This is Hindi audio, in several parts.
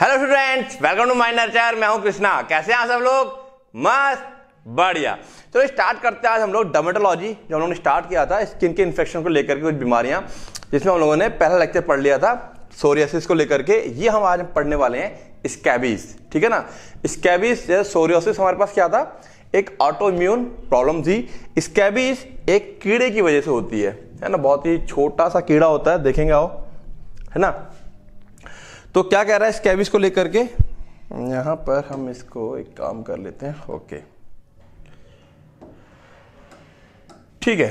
hello students welcome to my nurture मैं हूं कृष्णा कैसे हैं सब लोग मस्त बढ़िया तो स्टार्ट करते हैं आज हम लोग डर्मेटोलॉजी जो हम लोगों ने स्टार्ट किया था स्किन के इन्फेक्शन को लेकर के कुछ बीमारियां जिसमें हम लोगों ने पहला लेक्चर पढ़ लिया था सोरियासिस को लेकर के ये हम आज पढ़ने वाले हैं स्कैबीज ठीक है ना स्कैबीज सोरियोसिस हमारे पास क्या था एक ऑटोम्यून प्रॉब्लम थी स्कैबीज एक कीड़े की वजह से होती है है ना बहुत ही छोटा सा कीड़ा होता है देखेंगे आओ है ना तो क्या कह रहा है स्कैबिस को लेकर के यहां पर हम इसको एक काम कर लेते हैं ओके ठीक है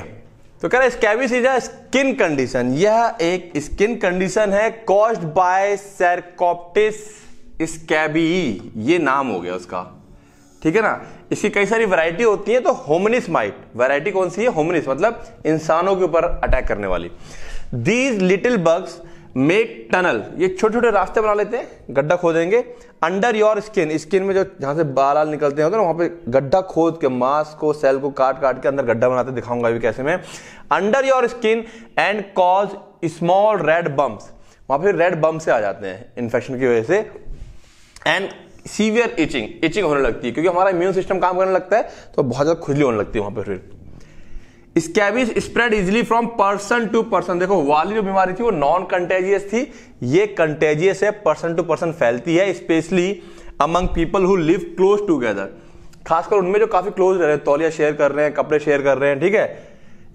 तो कह रहे scabies is a skin condition यह एक स्किन कंडीशन है कॉस्ड बाय सेरकोप्टिस स्कैबी ये नाम हो गया उसका ठीक है ना इसकी कई सारी वैरायटी होती है तो होमनिस माइट वैरायटी कौन सी है होमनिस मतलब इंसानों के ऊपर अटैक करने वाली these little bugs make tunnel ये छोटे छोटे रास्ते बना लेते हैं गड्ढा खोदेंगे अंडर योर स्किन स्किन में जो जहां से बाल निकलते हैं वहां पे गड्ढा खोद के मांस को सेल को काट काट के अंदर गड्ढा बनाते दिखाऊंगा अभी कैसे मैं under your skin and cause small red bumps वहां पे रेड बम्प से आ जाते हैं इन्फेक्शन की वजह से एंड सीवियर इचिंग इचिंग होने लगती है क्योंकि हमारा इम्यून सिस्टम काम करने लगता है तो बहुत ज़्यादा खुजली होने लगती है वहां पर फिर scabies spread easily from person to person देखो वाली जो बीमारी थी वो नॉन कंटेजियस थी ये कंटेजियस है पर्सन टू पर्सन फैलती है especially among people who live close together खासकर उनमें जो काफी क्लोज रह रहे हैं तौलिया शेयर कर रहे हैं कपड़े शेयर कर रहे हैं ठीक है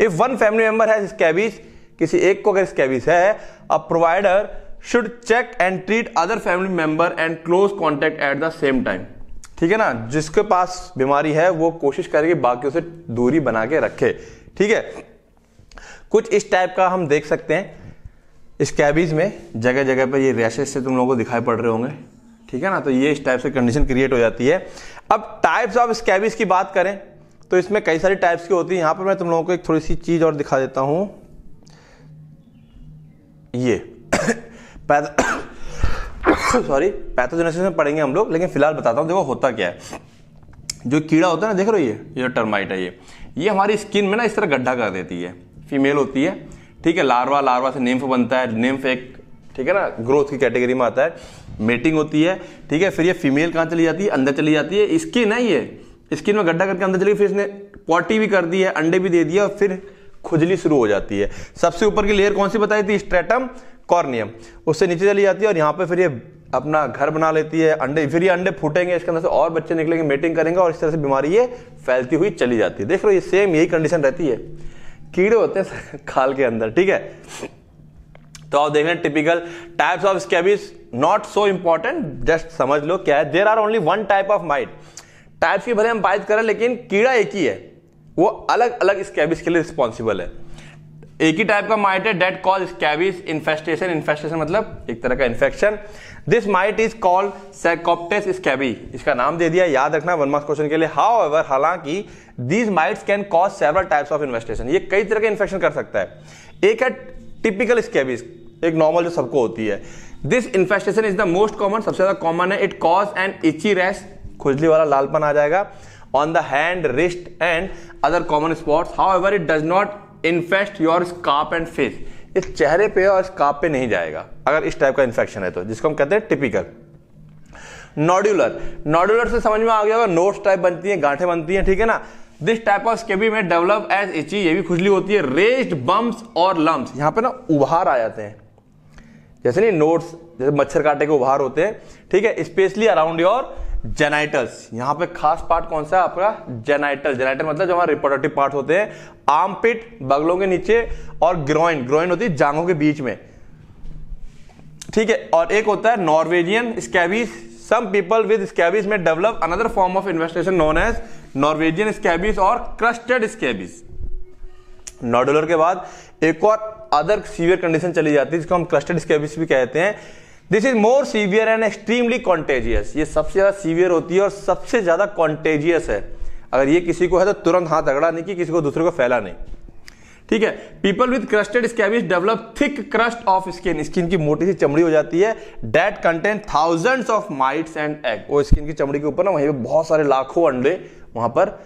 इफ वन फैमिली मेंबर है स्कैबिस किसी एक को अगर स्कैबिस है a provider should check and treat other family member and close contact at the same time ठीक है ना जिसके पास बीमारी है वो कोशिश करेगी बाकी उसे दूरी बना के रखे ठीक है कुछ इस टाइप का हम देख सकते हैं इस कैबिज में जगह जगह पर ये रैशेज से तुम लोगों को दिखाई पड़ रहे होंगे ठीक है ना तो ये इस टाइप से कंडीशन क्रिएट हो जाती है अब टाइप्स ऑफ स्कैबिज की बात करें तो इसमें कई सारी टाइप्स की होती है यहां पर मैं तुम लोगों को एक थोड़ी सी चीज़ और दिखा देता हूं ये सॉरी पैथोजेनेसिस में पढ़ेंगे हम लोग लेकिन फिलहाल बताता हूं देखो होता क्या है जो कीड़ा होता है ना देख रहे हो ये ये टर्माइट है ये ये हमारी स्किन में ना इस तरह गड्ढा कर देती है फीमेल होती है ठीक है लार्वा लार्वा से नेम्फ बनता है नेम्फ एक ठीक है ना ग्रोथ की कैटेगरी में आता है मेटिंग होती है ठीक है फिर ये फीमेल कहाँ चली जाती है अंदर चली जाती है स्किन है ये स्किन में गड्ढा करके अंदर चली फिर इसने पॉटी भी कर दी है अंडे भी दे दिया और फिर खुजली शुरू हो जाती है सबसे ऊपर की लेयर कौन सी बताई थी स्ट्रेटम कॉर्नियम उससे नीचे चली जाती है और यहाँ पर फिर ये अपना घर बना लेती है अंडे फिर ये अंडे फूटेंगे इसके अंदर से और बच्चे निकलेंगे मेटिंग करेंगे और इस तरह से बीमारी ये फैलती हुई चली जाती है देख लो ये सेम यही कंडीशन रहती है कीड़े होते हैं खाल के अंदर ठीक है तो आप देख रहे हैं typical types of scabies not so important just समझ लो क्या है there are only one type of mite types की भले हम बात करें लेकिन कीड़ा एक ही है वो अलग अलग स्केबिस के लिए रिस्पॉन्सिबल है एक ही टाइप का माइट है that call scabies infestation infestation मतलब एक तरह का infection this mite is called sarcoptes scabiei इसका नाम दे दिया याद रखना वन मार्क्स क्वेश्चन के लिए हाउ एवर हालांकि these mites can cause several types of infestation ये कई तरह के इन्फेक्शन कर सकता है एक है टिपिकल स्कैबिस एक नॉर्मल जो सबको होती है this infestation is the most common सबसे ज्यादा कॉमन है it cause an itchy rash खुजली वाला लालपन आ जाएगा on the hand wrist and other common spots however it does not infest your scalp and face इस चेहरे पे और स्काप पे नहीं जाएगा अगर इस टाइप का इन्फेक्शन है तो जिसको हम कहते हैं टिपिकल नॉड्यूलर नोड्यूलर से समझ में आ गया होगा नोट्स टाइप बनती है गांठे बनती है ठीक है ना दिस टाइप ऑफ स्केबी में डेवलप एज इची ये भी खुजली होती है रेस्ड बम्स और लम्ब यहां पे ना उभार आ जाते हैं जैसे नहीं नोट्स जैसे मच्छर काटे के उभार होते हैं ठीक है स्पेशली अराउंड योर जेनाइटल्स यहां पे खास पार्ट कौन सा है आपका जेनाइटल जेनाइटल मतलब जो हमारे रिपोर्टेटिव पार्ट होते हैं आर्म पिट बगलों के नीचे और ग्रोइन ग्रोइन होती है जांघों के बीच में ठीक है और एक होता है Norwegian scabies some people with scabies में develop another form of infestation known as Norwegian scabies और क्रस्टेड स्कैबीज नोडुलर के बाद एक और अदर सीवियर कंडीशन चली जाती है जिसको हम क्रस्टेड स्कैबीज भी कहते हैं this is more severe and extremely contagious ये सबसे ज़्यादा सीवियर होती है और सबसे ज़्यादा कॉन्टेजियस है अगर ये किसी को है तो तुरंत हाथ अगड़ा नहीं कि किसी को दूसरे को फैला नहीं ठीक है people with crusted scabies develop thick crust of skin skin की मोटी सी चमड़ी हो जाती है that contain thousands of mites and egg वो स्किन की चमड़ी के ऊपर ना वहीं पे बहुत सारे लाखों अंडे वहां पर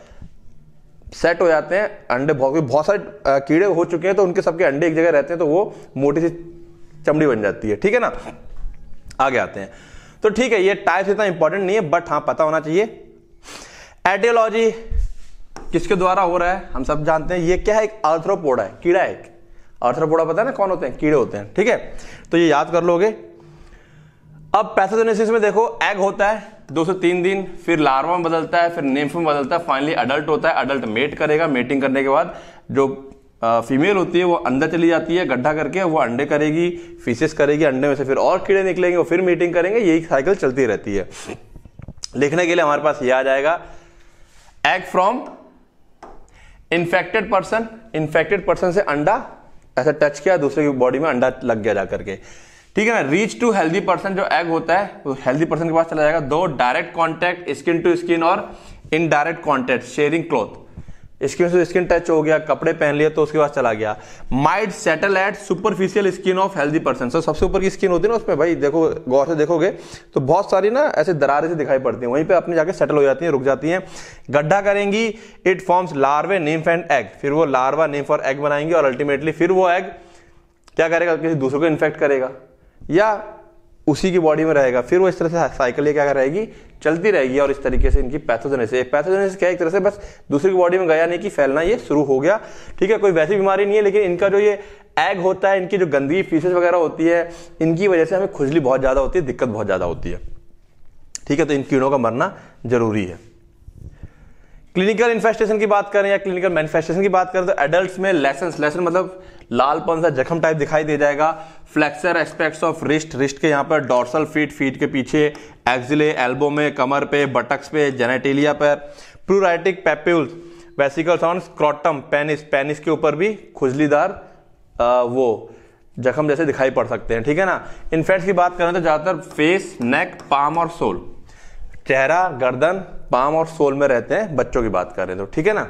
सेट हो जाते हैं अंडे बहुत बहुत सारे कीड़े हो चुके हैं तो उनके सबके अंडे एक जगह रहते हैं तो वो मोटी सी चमड़ी बन जाती है ठीक है ना आगे आते हैं तो ठीक है ये टाइप्स इतना इंपॉर्टेंट नहीं है बट हाँ पता होना चाहिए एटियोलॉजी किसके द्वारा हो रहा है हम सब जानते हैं ये क्या है एक आर्थ्रोपोडा है कीड़ा एक आर्थ्रोपोडा पता है ना कौन होते हैं कीड़े होते हैं ठीक है तो ये याद कर लोगे अब पैथोजेनेसिस में देखो एग होता है दो से तीन दिन फिर लार्वा में बदलता है फिर नेम्फ में बदलता है फाइनली अडल्ट होता है अडल्ट मेट करेगा मेटिंग करने के बाद जो फीमेल होती है वो अंदर चली जाती है गड्ढा करके वो अंडे करेगी फिशेस करेगी अंडे में से फिर और कीड़े निकलेंगे वो फिर मीटिंग करेंगे यही साइकिल चलती रहती है लिखने के लिए हमारे पास ये आ जाएगा egg from infected person infected person से अंडा ऐसा टच किया दूसरे की बॉडी में अंडा लग गया जाकर के ठीक है ना रीच टू हेल्दी पर्सन जो एग होता है वो हेल्दी पर्सन के पास चला जाएगा दो direct contact skin to skin और indirect contact sharing cloth skin से स्किन टच हो गया कपड़े पहन लिए तो उसके बाद चला गया mite settle at superficial skin of healthy person सर सबसे ऊपर की स्किन होती है ना उसमें भाई देखो गौर से देखोगे तो बहुत सारी ना ऐसे दरारें से दिखाई पड़ती हैं वहीं पे अपने जाके सेटल हो जाती हैं रुक जाती हैं गड्ढा करेंगी it forms larvae nymph and egg फिर वो लार्वा निम्फ और एग बनाएंगे और अल्टीमेटली फिर वो एग क्या करेगा किसी दूसरे को इन्फेक्ट करेगा या उसी की बॉडी में रहेगा फिर वो इस तरह से साइकिल क्या रहेगी चलती रहेगी और इस तरीके से इनकी पैथोजेनेसिस पैथोजेनेसिस क्या एक तरह से बस दूसरी की बॉडी में गया नहीं कि फैलना ये शुरू हो गया ठीक है कोई वैसी बीमारी नहीं है लेकिन इनका जो ये एग होता है इनकी जो गंदगी फीसेस वगैरह होती है इनकी वजह से हमें खुजली बहुत ज़्यादा होती है दिक्कत बहुत ज़्यादा होती है ठीक है तो इन कीड़ों का मरना जरूरी है क्लिनिकल इन्फेस्टेशन की बात करें या क्लिनिकल मैनिफेस्टेशन की बात करें तो एडल्ट में लेसन लेसन मतलब पन सा जख्म टाइप दिखाई दे जाएगा flexor aspects of wrist wrist के यहाँ पर डॉर्सल फीट फीट के पीछे एक्जिले एल्बो में कमर पे बटक्स पे जेनेटेलिया पर pruritic papules vesicle on scrotum penis penis के ऊपर भी खुजलीदार वो जख्म जैसे दिखाई पड़ सकते हैं ठीक है ना इन्फेक्ट्स की बात करें तो ज़्यादातर फेस नेक पाम और सोल चेहरा गर्दन पाम और सोल में रहते हैं बच्चों की बात कर रहे हैं तो ठीक है ना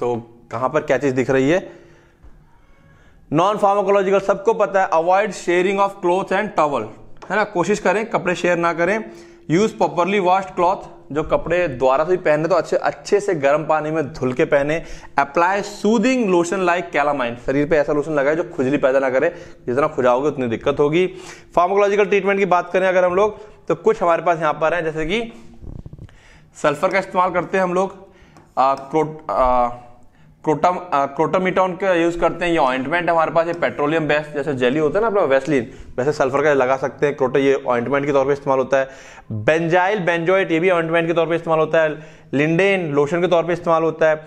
तो कहां पर क्या चीज दिख रही है नॉन फार्माकोलॉजिकल सबको पता है avoid sharing of cloth and towel है ना कोशिश करें कपड़े शेयर ना करें यूज प्रॉपरली वॉश्ड क्लॉथ जो कपड़े द्वारा से पहने तो अच्छे अच्छे से गर्म पानी में धुल के पहने apply soothing lotion like calamine शरीर पे ऐसा लोशन लगाए जो खुजली पैदा ना करे जितना खुजाओगे उतनी दिक्कत होगी फार्माकोलॉजिकल ट्रीटमेंट की बात करें अगर हम लोग तो कुछ हमारे पास यहां पर हैं जैसे कि सल्फर का इस्तेमाल करते हैं हम लोग आ, का यूज़ करते हैं ये ऑइंटमेंट हमारे पास ये पेट्रोलियम बेस जैसे जेली होता है ना अपना वेस्लिन वैसे सल्फर का लगा सकते हैं क्रोटो ये ऑइंटमेंट के तौर पे इस्तेमाल होता है बेंजाइल बेंजोइट ये भी ऑइंटमेंट के तौर पे इस्तेमाल होता है लिंडेन लोशन के तौर पे इस्तेमाल होता है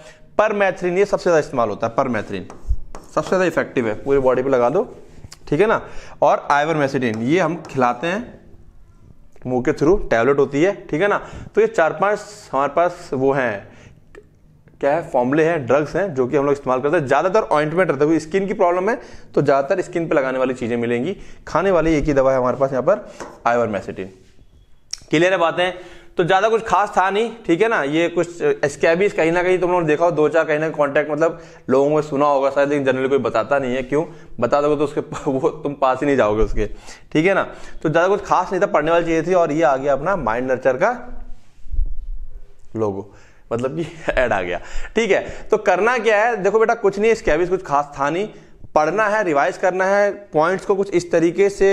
मैथरीन ये सबसे ज़्यादा इस्तेमाल होता है पर मैथरीन सबसे ज़्यादा इफेक्टिव है पूरी बॉडी पर लगा दो ठीक है ना और आइवर ये हम खिलाते हैं मुंह के थ्रू टैबलेट होती है ठीक है ना तो ये चार पांच हमारे पास वो हैं क्या है फॉर्मले हैं ड्रग्स हैं जो कि हम लोग इस्तेमाल करते हैं ज़्यादातर ऑइंटमेंट रहता है स्किन की प्रॉब्लम है तो ज़्यादातर स्किन पे लगाने वाली चीज़ें मिलेंगी खाने वाली एक ही दवा है हमारे पास यहाँ पर आयोर क्लियर है बातें तो ज़्यादा कुछ खास था नहीं ठीक है ना ये कुछ स्कैबिस कहीं ना कहीं तुम लोगों ने देखा हो दो चार कहीं ना कहीं कॉन्टैक्ट मतलब लोगों को सुना होगा शायद लेकिन जनरली कोई बताता नहीं है क्यों बता दोगे तो उसके वो तुम पास ही नहीं जाओगे उसके ठीक है ना तो ज़्यादा कुछ खास नहीं था पढ़ने वाली चीज थी और ये आ गया अपना माइंड नर्चर का लोगो मतलब कि ऐड आ गया ठीक है तो करना क्या है देखो बेटा कुछ नहीं स्कैबिस कुछ खास था नहीं पढ़ना है रिवाइज करना है पॉइंट्स को कुछ इस तरीके से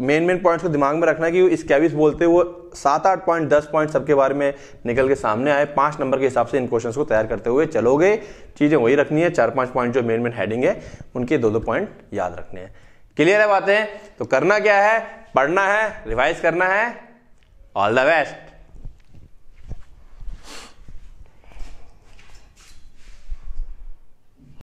मेन मेन पॉइंट्स को दिमाग में रखना कि वो स्कैविस बोलते हुए वो सात आठ पॉइंट दस पॉइंट सबके बारे में निकल के सामने आए पांच नंबर के हिसाब से इन क्वेश्चन को तैयार करते हुए चलोगे चीज़ें वही रखनी है चार पांच पॉइंट जो मेन मेन हेडिंग है उनके दो दो पॉइंट याद रखने हैं क्लियर है बातें तो करना क्या है पढ़ना है रिवाइज करना है ऑल द बेस्ट